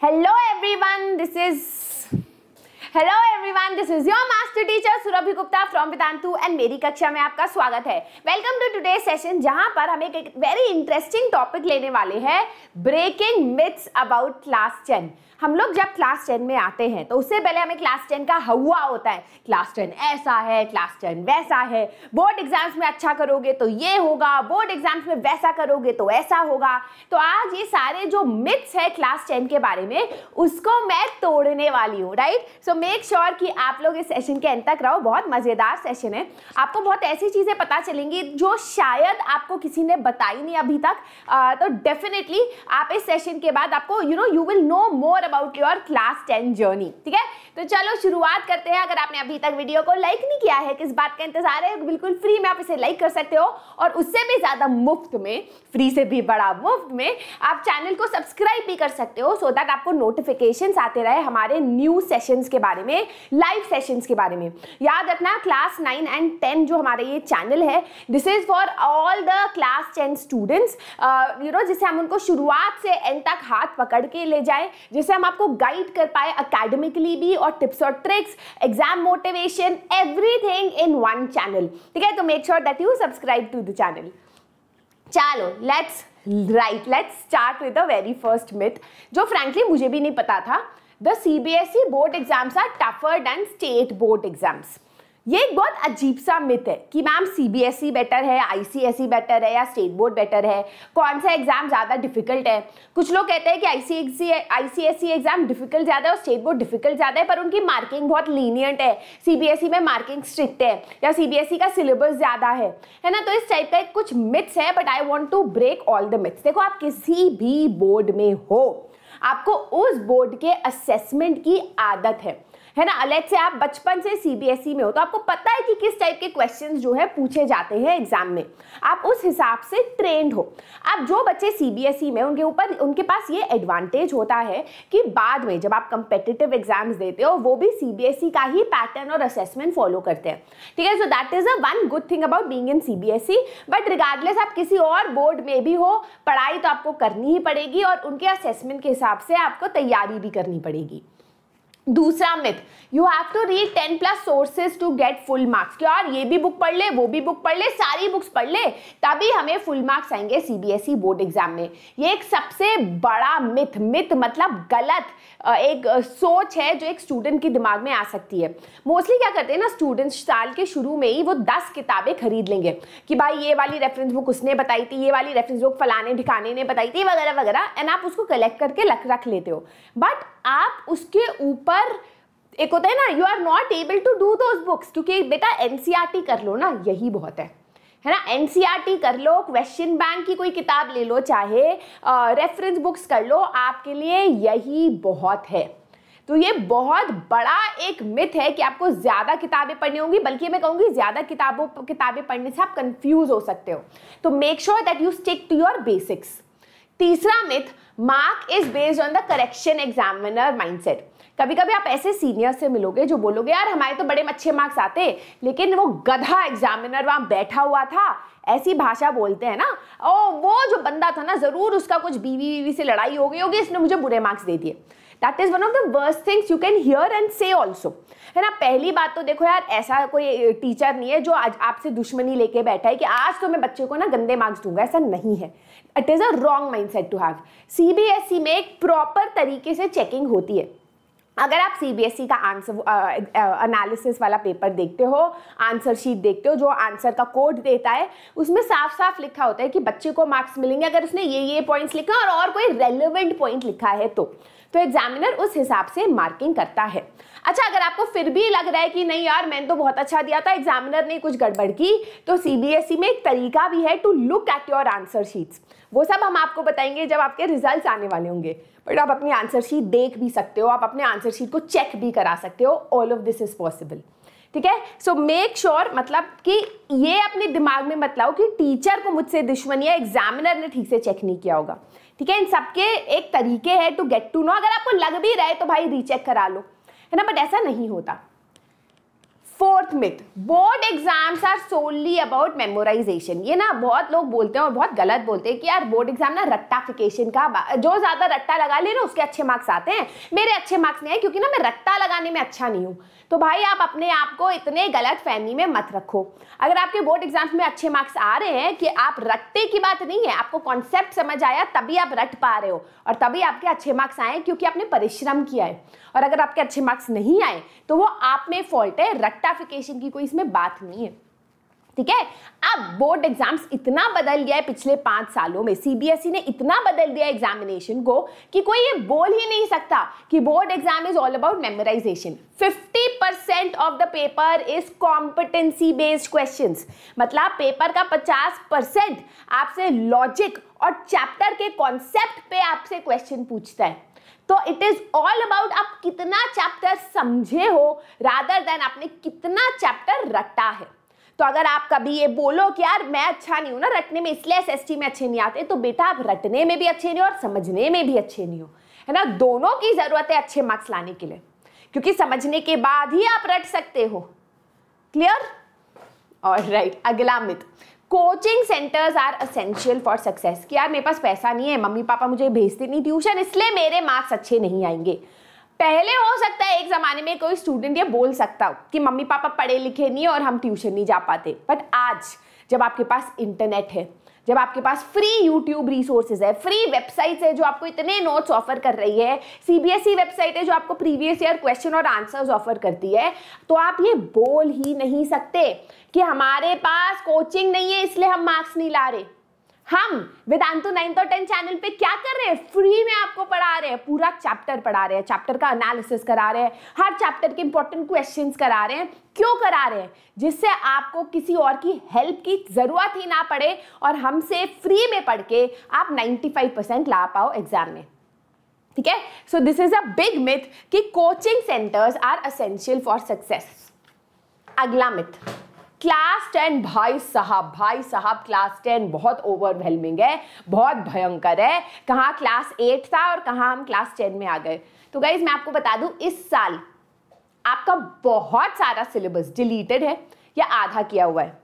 Hello everyone, this is hello everyone this is your master teacher Surbhi Gupta from Vedantu and मेरी कक्षा में आपका स्वागत है वेलकम टू टुडे सेशन जहां पर हम एक वेरी इंटरेस्टिंग टॉपिक लेने वाले हैं breaking myths about class ten हम लोग जब क्लास टेन में आते हैं तो उससे पहले हमें क्लास टेन का हवा होता है क्लास टेन ऐसा है क्लास टेन वैसा है बोर्ड एग्जाम्स में अच्छा करोगे तो ये होगा बोर्ड एग्जाम्स में वैसा करोगे तो ऐसा होगा तो आज ये सारे जो मिथ्स है क्लास टेन के बारे में उसको मैं तोड़ने वाली हूँ right so so, make sure sure कि आप लोग इस सेशन के अंत तक रहो बहुत मज़ेदार सेशन है आपको बहुत ऐसी चीज़ें पता चलेंगी जो शायद आपको किसी ने बताई नहीं अभी तक तो डेफिनेटली आप इस सेशन के बाद आपको you know you will know more about your class ten journey ठीक है तो चलो शुरुआत करते हैं अगर आपने अभी तक वीडियो को लाइक नहीं किया है किस बात का इंतजार है बिल्कुल फ्री में आप इसे लाइक कर सकते हो और उससे भी ज़्यादा मुफ्त में फ्री से भी बड़ा मुफ्त में आप चैनल को सब्सक्राइब भी कर सकते हो सो so दैट आपको नोटिफिकेशन आते रहे हमारे न्यू सेशंस के बाद बारे में लाइव सेशंस के बारे में याद रखना क्लास नाइन एंड टेन जो हमारा ये चैनल है this is for all the class ten students you know जिससे हम उनको शुरुआत से एंड तक हाथ पकड़ के ले जाए जिससे हम आपको गाइड कर पाए अकेडमिकली भी और टिप्स और tricks exam motivation everything in one channel ठीक है तो make sure that you subscribe to the channel चलो let's right let's start with the very first myth जो फ्रेंकली मुझे भी नहीं पता था the CBSE board exams are tougher than state board exams ये एक बहुत अजीब सा मिथ है कि ma'am C B S E better है I C S E better है या स्टेट बोर्ड बेटर है कौन सा एग्जाम ज़्यादा डिफिकल्ट है कुछ लोग कहते हैं कि I I C C S S E exam difficult ज़्यादा है और स्टेट बोर्ड डिफिकल्ट ज़्यादा है पर उनकी मार्किंग बहुत लीनियंट है सी बी एस ई में मार्किंग स्ट्रिक्ट है या सी बी एस ई का सिलेबस ज़्यादा है है ना तो इस टाइप का कुछ मिथ्स है but I want to break all the myths देखो आप किसी भी बोर्ड में हो आपको उस बोर्ड के असेसमेंट की आदत है है ना अलग से आप बचपन से सीबीएसई e में हो तो आपको पता है कि किस टाइप के क्वेश्चन जो है पूछे जाते हैं एग्जाम में आप उस हिसाब से ट्रेंड हो आप जो बच्चे सीबीएसई e में उनके ऊपर उनके पास ये एडवांटेज होता है कि बाद में जब आप कंपेटिटिव एग्जाम्स देते हो वो भी सीबीएसई e का ही पैटर्न और असेसमेंट फॉलो करते हैं ठीक है so that is a one good thing about being in CBSE but regardless आप किसी और बोर्ड में भी हो पढ़ाई तो आपको करनी ही पड़ेगी और उनके असेसमेंट के हिसाब से आपको तैयारी भी करनी पड़ेगी दूसरा myth you have to read ten plus sources to get full marks क्या और ये भी बुक पढ़ ले वो भी बुक पढ़ ले सारी बुक्स पढ़ ले तभी हमें फुल मार्क्स आएंगे सीबीएसई बोर्ड एग्जाम में ये एक सबसे बड़ा मिथ मिथ मतलब गलत एक सोच है जो एक स्टूडेंट के दिमाग में आ सकती है मोस्टली क्या करते हैं ना स्टूडेंट्स साल के शुरू में ही वो दस किताबें खरीद लेंगे कि भाई ये वाली रेफरेंस बुक उसने बताई थी ये वाली रेफरेंस बुक फलाने ढिकाने ने बताई थी वगैरह वगैरह एंड आप उसको कलेक्ट करके रख लेते हो बट आप उसके ऊपर एक होता है ना you are not able to do those books क्योंकि बेटा एनसीईआरटी e कर लो ना यही बहुत है है ना एनसीईआरटी e कर लो क्वेश्चन बैंक की कोई किताब ले लो चाहे रेफरेंस बुक्स कर लो आपके लिए यही बहुत है तो ये बहुत बड़ा एक मिथ है कि आपको ज़्यादा किताबें पढ़नी होंगी बल्कि मैं कहूँगी ज़्यादा किताबों किताबें पढ़ने से आप कंफ्यूज हो सकते हो तो make sure that you stick to your basics तीसरा myth mark is based on the correction examiner mindset कभी कभी आप ऐसे सीनियर से मिलोगे जो बोलोगे यार हमारे तो बड़े अच्छे मार्क्स आते लेकिन वो गधा एग्जामिनर वहां बैठा हुआ था ऐसी भाषा बोलते हैं ना और वो जो बंदा था ना ज़रूर उसका कुछ बीवी बीवी से लड़ाई हो गई होगी इसने मुझे बुरे मार्क्स दे दिए that is one of the worst things you can hear and say also है ना पहली बात तो देखो यार ऐसा कोई टीचर नहीं है जो आज आपसे दुश्मनी लेके बैठा है कि आज तो मैं बच्चे को ना गंदे मार्क्स दूंगा ऐसा नहीं है it is a wrong mindset to have C में एक प्रॉपर तरीके से चेकिंग होती है अगर आप सी e का आंसर अनालिसिस वाला पेपर देखते हो आंसर शीट देखते हो जो आंसर का कोड देता है उसमें साफ साफ लिखा होता है कि बच्चे को मार्क्स मिलेंगे अगर उसने ये ये पॉइंट्स लिखे और, और कोई रेलिवेंट पॉइंट लिखा है तो तो एग्जामिनर उस हिसाब से मार्किंग करता है अच्छा अगर आपको फिर भी लग रहा है कि नहीं यार मैंने तो बहुत अच्छा दिया था एग्जामिनर ने कुछ गड़बड़ की तो सीबीएसई e में एक तरीका भी है to look at your answer sheets वो सब हम आपको बताएंगे जब आपके रिजल्ट्स आने वाले होंगे बट आप अपनी आंसर शीट देख भी सकते हो आप अपने आंसर शीट को चेक भी करा सकते हो all of this is possible ठीक है सो मेक श्योर मतलब कि ये अपने दिमाग में मत लाओ कि टीचर को मुझसे दुश्मनी है एग्जामिनर ने ठीक से चेक नहीं किया होगा ठीक है इन सबके एक तरीके है टू गेट टू नो अगर आपको लग भी रहे तो भाई रीचेक करा लो है ना बट ऐसा नहीं होता fourth myth board exams are solely about memorization ये ना बहुत लोग बोलते हैं और बहुत गलत बोलते हैं कि यार बोर्ड एग्जाम ना रट्टाफिकेशन का जो ज़्यादा रट्टा लगा ले ना उसके अच्छे मार्क्स आते हैं मेरे अच्छे मार्क्स नहीं आए क्योंकि ना मैं रट्टा लगाने में अच्छा नहीं हूँ तो भाई आप अपने आप को इतने गलत फहमी में मत रखो अगर आपके बोर्ड एग्जाम्स में अच्छे मार्क्स आ रहे हैं कि आप रटते की बात नहीं है आपको कॉन्सेप्ट समझ आया तभी आप रट पा रहे हो और तभी आपके अच्छे मार्क्स आए क्योंकि आपने परिश्रम किया है और अगर आपके अच्छे मार्क्स नहीं आए तो वो आप में फॉल्ट है रट्टाफिकेशन की कोई इसमें बात नहीं है ठीक है अब बोर्ड एग्जाम्स इतना बदल गया है पिछले पांच सालों में सीबीएसई e ने इतना बदल दिया एग्जामिनेशन को कि कोई ये बोल ही नहीं सकता कि board exam is all about memorization 50% percent of the paper is competency based question मतलब पेपर का 50% परसेंट आपसे लॉजिक और चैप्टर के कॉन्सेप्ट पे आपसे क्वेश्चन पूछता है तो इट इज ऑल अबाउट आप कितना चैप्टर समझे हो रादर देन आपने कितना चैप्टर रटा है तो अगर आप कभी ये बोलो कि यार मैं अच्छा नहीं हूँ ना रटने में इसलिए एस में अच्छे नहीं आते तो बेटा आप रटने में भी अच्छे नहीं हो और समझने में भी अच्छे नहीं हो है ना दोनों की ज़रूरत है अच्छे मार्क्स लाने के लिए क्योंकि समझने के बाद ही आप रट सकते हो क्लियर और राइट अगला myth coaching centres are essential for success कि यार मेरे पास पैसा नहीं है मम्मी पापा मुझे भेजते नहीं ट्यूशन इसलिए मेरे मार्क्स अच्छे नहीं आएंगे पहले हो सकता है एक ज़माने में कोई स्टूडेंट ये बोल सकता हो कि मम्मी पापा पढ़े लिखे नहीं और हम ट्यूशन नहीं जा पाते बट आज जब आपके पास इंटरनेट है जब आपके पास फ्री यूट्यूब रिसोर्सेज है फ्री वेबसाइट्स है जो आपको इतने नोट्स ऑफर कर रही है सीबीएसई वेबसाइट e है जो आपको प्रीवियस ईयर क्वेश्चन और आंसर्स ऑफर करती है तो आप ये बोल ही नहीं सकते कि हमारे पास कोचिंग नहीं है इसलिए हम मार्क्स नहीं ला रहे हम वेदांतु नाइन्थ तो और टेंथ चैनल पे क्या कर रहे हैं फ्री में आपको पढ़ा रहे हैं पूरा चैप्टर पढ़ा रहे हैं चैप्टर का एनालिसिस करा रहे हैं हर चैप्टर के इंपॉर्टेंट क्वेश्चंस करा रहे हैं क्यों करा रहे हैं जिससे आपको किसी और की हेल्प की ज़रूरत ही ना पड़े और हमसे फ्री में पढ़ के आप नाइन्टी ला पाओ एग्जाम में ठीक है so this is a big myth कि coaching centres are essential for success अगला मिथ क्लास टेन भाई साहब भाई साहब क्लास टेन बहुत ओवरवेलमिंग है बहुत भयंकर है कहाँ क्लास एट था और कहाँ हम क्लास टेन में आ गए तो गाइज मैं आपको बता दूँ इस साल आपका बहुत सारा सिलेबस डिलीटेड है या आधा किया हुआ है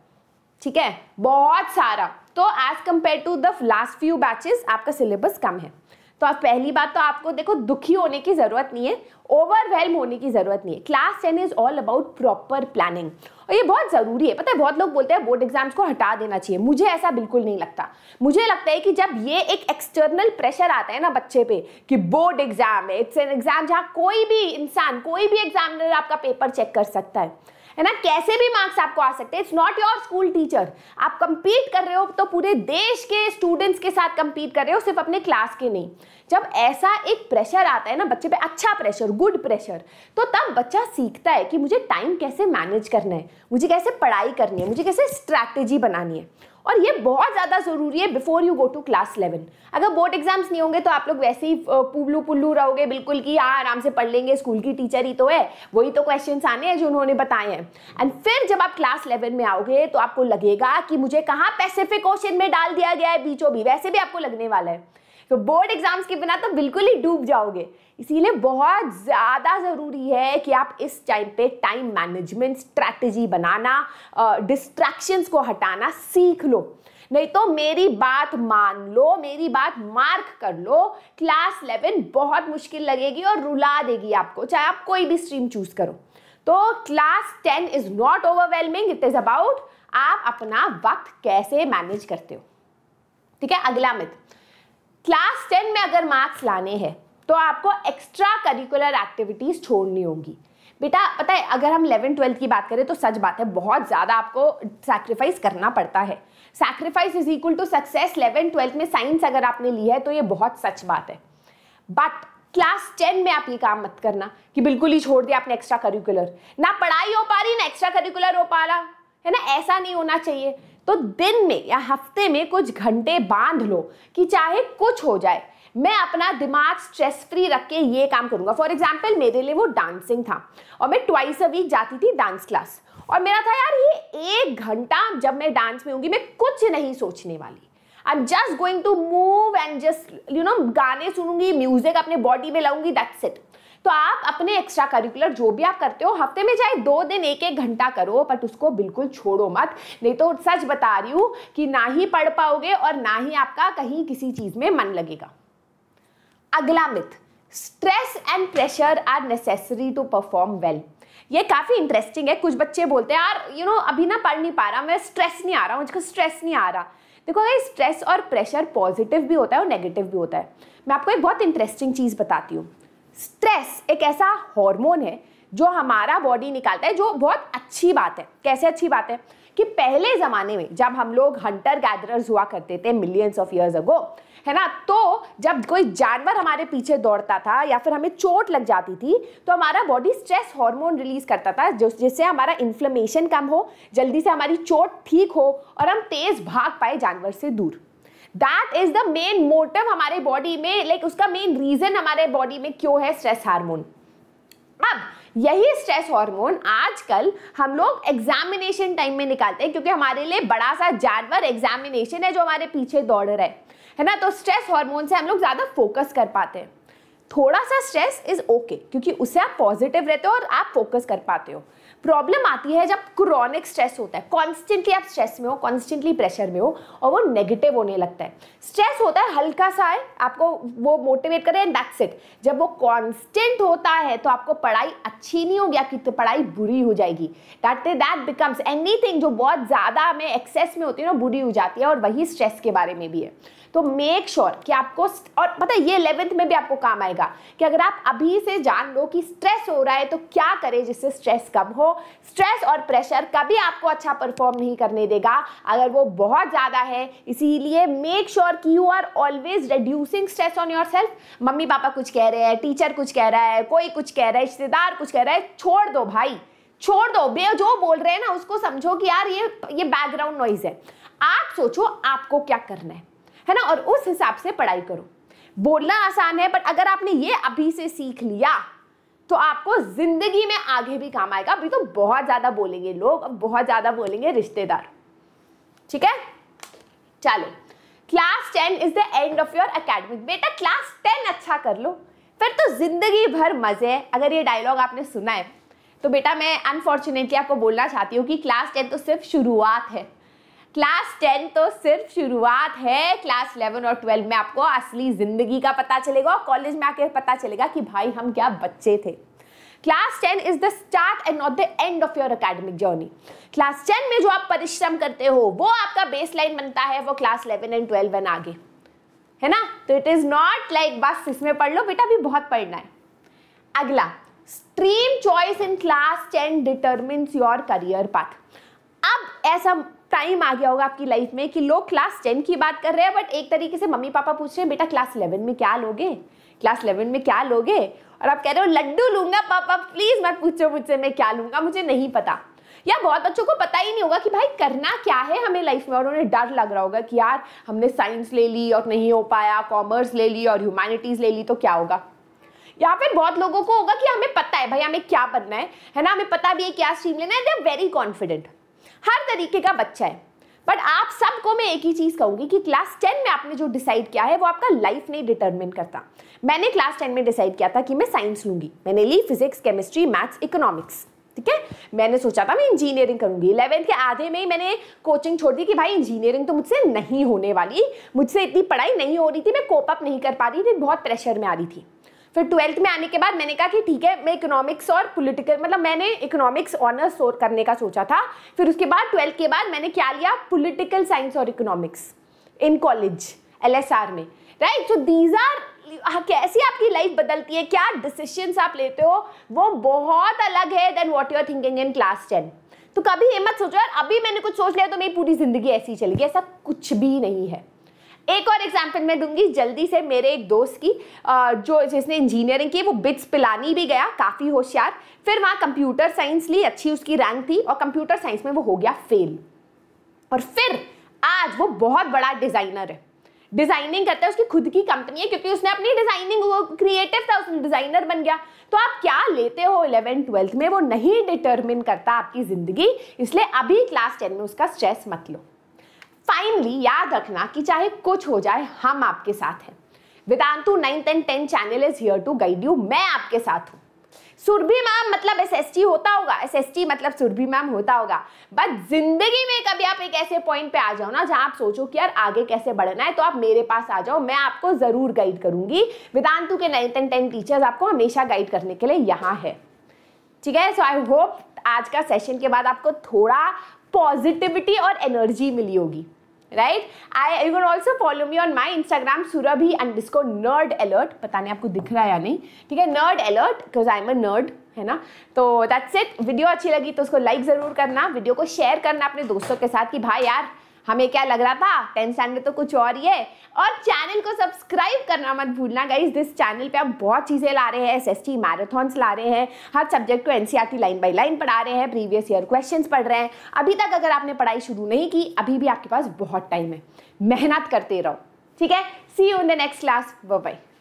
ठीक है बहुत सारा तो as compared to the last few batches आपका सिलेबस कम है तो आप पहली बात तो आपको देखो दुखी होने की ज़रूरत नहीं है ओवरवेलम होने की ज़रूरत नहीं है class ten is all about proper planning और ये बहुत ज़रूरी है पता है बहुत लोग बोलते हैं बोर्ड एग्जाम्स को हटा देना चाहिए मुझे ऐसा बिल्कुल नहीं लगता मुझे लगता है कि जब ये एक एक्सटर्नल प्रेशर आता है ना बच्चे पे कि बोर्ड एग्जाम है इट्स एन एग्जाम जहाँ कोई भी इंसान कोई भी एग्जामिनर आपका पेपर चेक कर सकता है है ना कैसे भी मार्क्स आपको आ सकते हैं it's not your school teacher आप कंपीट कर रहे हो तो पूरे देश के स्टूडेंट्स के साथ कंपीट कर रहे हो सिर्फ अपने क्लास के नहीं जब ऐसा एक प्रेशर आता है ना बच्चे पे अच्छा प्रेशर गुड प्रेशर तो तब बच्चा सीखता है कि मुझे टाइम कैसे मैनेज करना है मुझे कैसे पढ़ाई करनी है मुझे कैसे स्ट्रैटेजी बनानी है और ये बहुत ज़्यादा ज़रूरी है before you go to class eleven अगर बोर्ड एग्जाम्स नहीं होंगे तो आप लोग वैसे ही पुल्लू पुल्लू रहोगे बिल्कुल कि हाँ आराम से पढ़ लेंगे स्कूल की टीचर ही तो है वही तो क्वेश्चन आने हैं जो उन्होंने बताए हैं एंड फिर जब आप क्लास इलेवन में आओगे तो आपको लगेगा कि मुझे कहाँ पैसिफिक ओशन में डाल दिया गया है बीचों भी वैसे भी आपको लगने वाला है तो बोर्ड एग्जाम्स के बिना तो बिल्कुल ही डूब जाओगे इसीलिए बहुत ज़्यादा ज़रूरी है कि आप इस टाइम पे टाइम मैनेजमेंट स्ट्रैटेजी बनाना डिस्ट्रैक्शंस को हटाना सीख लो नहीं तो मेरी बात मान लो मेरी बात मार्क कर लो क्लास इलेवन बहुत मुश्किल लगेगी और रुला देगी आपको चाहे आप कोई भी स्ट्रीम चूज करो तो class ten is not overwhelming it is about आप अपना वक्त कैसे मैनेज करते हो ठीक है अगला मित्र क्लास टेन में अगर मार्क्स लाने हैं तो आपको एक्स्ट्रा करिकुलर एक्टिविटीज़ छोड़नी होंगी बेटा पता है अगर हम इलेवन ट्वेल्थ की बात करें तो सच बात है बहुत ज़्यादा आपको सैक्रिफाइस करना पड़ता है sacrifice is equal to success eleven twelfth में साइंस अगर आपने ली है तो ये बहुत सच बात है बट क्लास टेन में आप ये काम मत करना कि बिल्कुल ही छोड़ दिया आपने एक्स्ट्रा करिकुलर ना पढ़ाई हो पा रही ना एक्स्ट्रा करिकुलर हो पा रहा है ना ऐसा नहीं होना चाहिए तो दिन में या हफ्ते में कुछ घंटे बांध लो कि चाहे कुछ हो जाए मैं अपना दिमाग स्ट्रेस फ्री रख के ये काम करूंगा फॉर एग्जाम्पल मेरे लिए वो डांसिंग था और मैं ट्वाइस अ वीक जाती थी डांस क्लास और मेरा था यार ये एक घंटा जब मैं डांस में हूँगी मैं कुछ नहीं सोचने वाली I am just going to move and just you know गाने सुनूंगी म्यूजिक अपने बॉडी में लाऊंगी दैट्स इट तो आप अपने एक्स्ट्रा करिकुलर जो भी आप करते हो हफ्ते में चाहे दो दिन एक एक घंटा करो बट उसको बिल्कुल छोड़ो मत नहीं तो सच बता रही हूँ कि ना ही पढ़ पाओगे और ना ही आपका कहीं किसी चीज़ में मन लगेगा अगला myth stress and pressure are necessary to perform well ये काफ़ी इंटरेस्टिंग है कुछ बच्चे बोलते हैं यार यू you नो know, अभी ना पढ़ नहीं पा रहा मैं स्ट्रेस नहीं आ रहा मुझको स्ट्रेस नहीं आ रहा देखो अगर स्ट्रेस और प्रेशर पॉजिटिव भी होता है और नेगेटिव भी होता है मैं आपको एक बहुत इंटरेस्टिंग चीज़ बताती हूँ स्ट्रेस एक ऐसा हार्मोन है जो हमारा बॉडी निकालता है जो बहुत अच्छी बात है कैसे अच्छी बात है कि पहले ज़माने में जब हम लोग हंटर गैदरर्स हुआ करते थे मिलियंस ऑफ ईयर्स अगो है ना तो जब कोई जानवर हमारे पीछे दौड़ता था या फिर हमें चोट लग जाती थी तो हमारा बॉडी स्ट्रेस हार्मोन रिलीज करता था जिससे हमारा इन्फ्लेमेशन कम हो जल्दी से हमारी चोट ठीक हो और हम तेज़ भाग पाए जानवर से दूर that is the main motive हमारे बॉडी में लाइक like, उसका मेन रीजन हमारे बॉडी में क्यों है स्ट्रेस हार्मोन अब यही स्ट्रेस हार्मोन आजकल हम लोग एग्जामिनेशन टाइम में निकालते हैं क्योंकि हमारे लिए बड़ा सा जानवर एग्जामिनेशन है जो हमारे पीछे दौड़ रहा है है ना तो स्ट्रेस हार्मोन से हम लोग ज़्यादा फोकस कर पाते हैं थोड़ा सा स्ट्रेस इज ओके क्योंकि उससे आप पॉजिटिव रहते हो और आप फोकस कर पाते हो प्रॉब्लम आती है जब क्रॉनिक स्ट्रेस होता है कॉन्स्टेंटली आप स्ट्रेस में हो कॉन्स्टेंटली प्रेशर में हो और वो नेगेटिव होने लगता है स्ट्रेस होता है हल्का सा है आपको वो मोटिवेट करे एंड दैट्स इट जब वो कॉन्स्टेंट होता है तो आपको पढ़ाई अच्छी नहीं होगी आपकी तो पढ़ाई बुरी हो जाएगी दैट दैट बिकम्स एनी जो बहुत ज़्यादा में एक्सेस में होती है ना बुरी हो जाती है और वही स्ट्रेस के बारे में भी है तो मेक श्योर sure कि आपको और पता है ये इलेवेंथ में भी आपको काम आएगा कि अगर आप अभी से जान लो कि स्ट्रेस हो रहा है तो क्या करें जिससे स्ट्रेस कम हो स्ट्रेस और प्रेशर कभी आपको अच्छा परफॉर्म नहीं करने देगा अगर वो बहुत ज़्यादा है इसीलिए मेक श्योर कि you are always reducing stress on yourself मम्मी पापा कुछ कह रहे हैं टीचर कुछ कह रहा है कोई कुछ कह रहा है रिश्तेदार कुछ कह रहा है छोड़ दो भाई छोड़ दो बे जो बोल रहे हैं ना उसको समझो कि यार ये ये बैकग्राउंड नॉइज है आप सोचो आपको क्या करना है है ना और उस हिसाब से पढ़ाई करो बोलना आसान है बट अगर आपने ये अभी से सीख लिया तो आपको ज़िंदगी में आगे भी काम आएगा अभी तो बहुत ज़्यादा बोलेंगे लोग अब बहुत ज़्यादा बोलेंगे रिश्तेदार ठीक है चलो class ten is the end of your academic बेटा क्लास टेन अच्छा कर लो फिर तो जिंदगी भर मजे अगर ये डायलॉग आपने सुना है तो बेटा मैं अनफॉर्चुनेटली आपको बोलना चाहती हूँ कि क्लास टेन तो सिर्फ शुरुआत है क्लास टेन तो सिर्फ शुरुआत है क्लास इलेवन और ट्वेल्व में आपको असली ज़िंदगी का पता चलेगा और कॉलेज में आके पता चलेगा कि भाई हम क्या बच्चे थे class ten is the start and not the end of your academic journey class ten में जो आप परिश्रम करते हो वो आपका बेस लाइन बनता है वो class eleven and twelve and आगे है ना तो इट इज़ नॉट लाइक बस इसमें पढ़ लो बेटा भी बहुत पढ़ना है अगला stream choice in class ten determines your career path ऐसा टाइम आ गया होगा आपकी लाइफ में कि लोग क्लास टेन की बात कर रहे हैं बट एक तरीके से मम्मी पापा पूछ रहे हैं बेटा क्लास इलेवन में क्या लोगे क्लास इलेवन में क्या लोगे और आप कह रहे हो लड्डू लूंगा पापा प्लीज मत पूछो मुझसे मैं क्या लूंगा मुझे नहीं पता या बहुत बच्चों को पता ही नहीं होगा कि भाई करना क्या है हमें लाइफ में और उन्हें डर लग रहा होगा कि यार हमने साइंस ले ली और नहीं हो पाया कॉमर्स ले ली और ह्यूमैनिटीज़ ले ली तो क्या होगा या फिर बहुत लोगों को होगा कि हमें पता है भाई हमें क्या बनना है है ना हमें पता भी है क्या स्ट्रीम लेना है दे आर वेरी कॉन्फिडेंट हर तरीके का बच्चा है बट आप सबको मैं एक ही चीज़ कहूँगी कि क्लास टेन में आपने जो डिसाइड किया है वो आपका लाइफ नहीं डिटरमिन करता मैंने क्लास टेन में डिसाइड किया था कि मैं साइंस लूंगी मैंने ली फिजिक्स केमिस्ट्री मैथ्स इकोनॉमिक्स ठीक है मैंने सोचा था मैं इंजीनियरिंग करूंगी इलेवेंथ के आधे में ही मैंने कोचिंग छोड़ दी कि भाई इंजीनियरिंग तो मुझसे नहीं होने वाली मुझसे इतनी पढ़ाई नहीं हो रही थी मैं कोप अप नहीं कर पा रही थी बहुत प्रेशर में आ रही थी फिर ट्वेल्थ में आने के बाद मैंने कहा कि ठीक है मैं इकोनॉमिक्स और पोलिटिकल मतलब मैंने इकोनॉमिक्स ऑनर्स करने का सोचा था फिर उसके बाद ट्वेल्थ के बाद मैंने क्या लिया पोलिटिकल साइंस और इकोनॉमिक्स इन कॉलेज एल में राइट सो दीज आर कैसी आपकी लाइफ बदलती है क्या डिसीशन आप लेते हो वो बहुत अलग है than what you are thinking in class ten तो कभी हिम्मत सोचो यार अभी मैंने कुछ सोच लिया तो मेरी पूरी ज़िंदगी ऐसी चलेगी ऐसा कुछ भी नहीं है एक और एग्जाम्पल मैं दूंगी जल्दी से मेरे एक दोस्त की जो जिसने इंजीनियरिंग की वो बिट्स पिलानी भी गया काफ़ी होशियार फिर वहाँ कंप्यूटर साइंस ली अच्छी उसकी रैंक थी और कंप्यूटर साइंस में वो हो गया फेल और फिर आज वो बहुत बड़ा डिज़ाइनर है डिजाइनिंग करता है उसकी खुद की कंपनी है क्योंकि उसने अपनी डिजाइनिंग वो क्रिएटिव था उसने डिजाइनर बन गया तो आप क्या लेते हो इलेवन ट्वेल्थ में वो नहीं डिटर्मिन करता आपकी जिंदगी इसलिए अभी क्लास टेन में उसका स्ट्रेस मत लो फाइनली याद रखना कि चाहे कुछ हो जाए हम आपके साथ हैं Vedantu ninth and tenth channel is here to guide you मैं आपके साथ हूँ सुरभि मैम मतलब एसएसटी होता होगा एसएसटी मतलब सुरभि मैम होता होगा बट जिंदगी में कभी आप एक ऐसे पॉइंट पे आ जाओ ना जहां आप सोचो कि यार आगे कैसे बढ़ना है तो आप मेरे पास आ जाओ मैं आपको जरूर गाइड करूंगी वेदांतु के नाइन्थ एंड टेंथ टीचर्स आपको हमेशा गाइड करने के लिए यहाँ है ठीक है सो आई होप आज का सेशन के बाद आपको थोड़ा पॉजिटिविटी और एनर्जी मिली होगी right I you can also follow me on my Instagram Surbhi and disco nerd alert पता नहीं आपको दिख रहा है या नहीं ठीक है nerd alert because I am a nerd है ना तो दैट्स इट वीडियो अच्छी लगी तो उसको लाइक ज़रूर करना वीडियो को शेयर करना अपने दोस्तों के साथ कि भाई यार हमें क्या लग रहा था टेंथ स्टैंडर्ड तो कुछ और ही है और चैनल को सब्सक्राइब करना मत भूलना गाइज दिस चैनल पे हम बहुत चीज़ें ला रहे हैं एस एस टी मैराथॉन्स ला रहे हैं हर सब्जेक्ट को N T line by line पढ़ा रहे हैं प्रीवियस ईयर क्वेश्चन पढ़ रहे हैं अभी तक अगर आपने पढ़ाई शुरू नहीं की अभी भी आपके पास बहुत टाइम है मेहनत करते रहो ठीक है see you in the next class bye